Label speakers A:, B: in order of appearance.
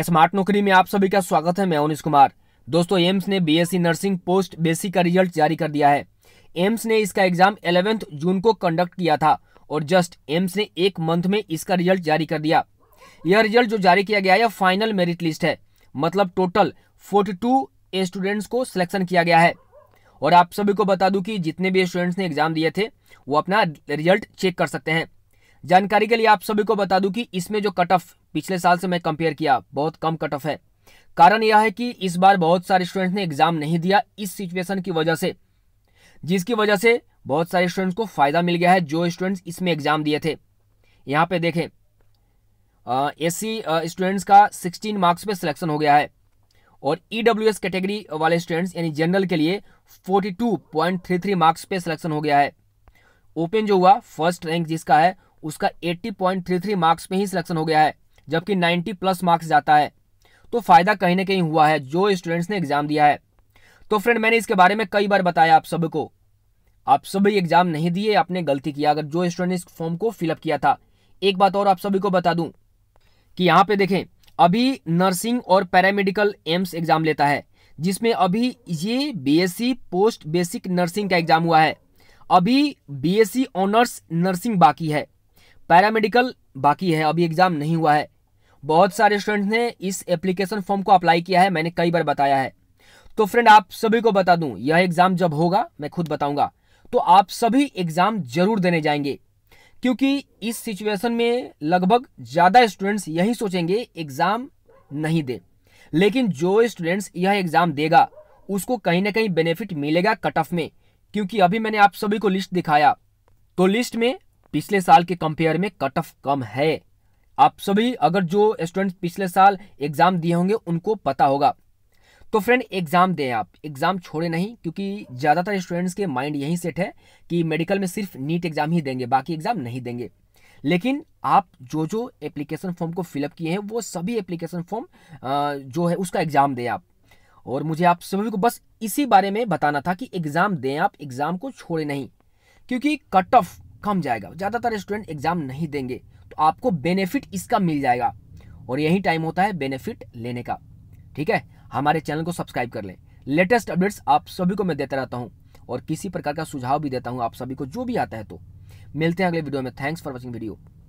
A: smart नौकरी में आप सभी का स्वागत है मैं अवनीश कुमार दोस्तों एम्स ने बीएससी नर्सिंग पोस्ट बेसिक का रिजल्ट जारी कर दिया है एम्स ने इसका एग्जाम 11 जून को कंडक्ट किया था और जस्ट एम्स ने एक मंथ में इसका रिजल्ट जारी कर दिया यह रिजल्ट जो जारी किया गया है फाइनल मेरिट लिस्ट है मतलब टोटल टू स्टूडेंट्स को सिलेक्शन किया गया है और आप सभी को बता दूं कि जितने भी स्टूडेंट्स ने एग्जाम दिए थे वो अपना रिजल्ट चेक कर सकते हैं जानकारी के लिए आप सभी को बता दूं कि इसमें जो कट ऑफ पिछले साल से मैं कंपेयर किया बहुत कम कट ऑफ है कारण यह है कि इस बार बहुत सारे स्टूडेंट्स ने एग्जाम नहीं दिया इस सिचुएशन की वजह से जिसकी वजह से बहुत सारे स्टूडेंट्स को फायदा मिल गया है जो स्टूडेंट्स इसमें एग्जाम दिए थे यहाँ पे देखें एस सी स्टूडेंट्स का 16 मार्क्स पे सिलेक्शन हो गया है और ई एस कैटेगरी वाले स्टूडेंट्स यानी जनरल के लिए 42.33 मार्क्स पे सिलेक्शन हो गया है ओपन जो हुआ फर्स्ट रैंक जिसका है उसका 80.33 मार्क्स में ही सिलेक्शन हो गया है जबकि 90 प्लस मार्क्स जाता है तो फ़ायदा कहीं ना कहीं हुआ है जो स्टूडेंट्स ने एग्ज़ाम दिया है तो फ्रेंड मैंने इसके बारे में कई बार बताया आप सबको आप सभी एग्ज़ाम नहीं दिए आपने गलती किया अगर जो स्टूडेंट इस फॉर्म को फिलअप किया था एक बात और आप सभी को बता दूं कि यहां पे देखें अभी नर्सिंग और पैरामेडिकल एम्स एग्ज़ाम लेता है जिसमें अभी ये बीएससी पोस्ट बेसिक नर्सिंग का एग्ज़ाम हुआ है अभी बीएससी ऑनर्स नर्सिंग बाकी है पैरामेडिकल बाकी है अभी एग्ज़ाम नहीं हुआ है बहुत सारे स्टूडेंट्स ने इस एप्लीकेशन फॉर्म को अप्लाई किया है मैंने कई बार बताया है तो फ्रेंड आप सभी को बता दूं यह एग्ज़ाम जब होगा मैं खुद बताऊंगा तो आप सभी एग्ज़ाम जरूर देने जाएंगे क्योंकि इस सिचुएशन में लगभग ज़्यादा स्टूडेंट्स यही सोचेंगे एग्ज़ाम नहीं दे लेकिन जो स्टूडेंट्स यह एग्ज़ाम देगा उसको कहीं ना कहीं बेनिफिट मिलेगा कट ऑफ में क्योंकि अभी मैंने आप सभी को लिस्ट दिखाया तो लिस्ट में पिछले साल के कंपेयर में कट ऑफ कम है आप सभी अगर जो स्टूडेंट पिछले साल एग्ज़ाम दिए होंगे उनको पता होगा तो फ्रेंड एग्ज़ाम दें आप एग्ज़ाम छोड़े नहीं क्योंकि ज़्यादातर स्टूडेंट्स के माइंड यही सेट है कि मेडिकल में सिर्फ नीट एग्ज़ाम ही देंगे बाकी एग्ज़ाम नहीं देंगे लेकिन आप जो जो एप्लीकेशन फॉर्म को फिलअप किए हैं वो सभी एप्लीकेशन फॉर्म जो है उसका एग्ज़ाम दें आप और मुझे आप सभी को बस इसी बारे में बताना था कि एग्ज़ाम दें आप एग्ज़ाम को छोड़े नहीं क्योंकि कट ऑफ कम जाएगा ज़्यादातर स्टूडेंट एग्ज़ाम नहीं देंगे तो आपको बेनिफिट इसका मिल जाएगा और यही टाइम होता है बेनिफिट लेने का ठीक है हमारे चैनल को सब्सक्राइब कर लें लेटेस्ट अपडेट्स आप सभी को मैं देता रहता हूँ और किसी प्रकार का सुझाव भी देता हूँ आप सभी को जो भी आता है तो मिलते हैं अगले वीडियो में थैंक्स फॉर वॉचिंग वीडियो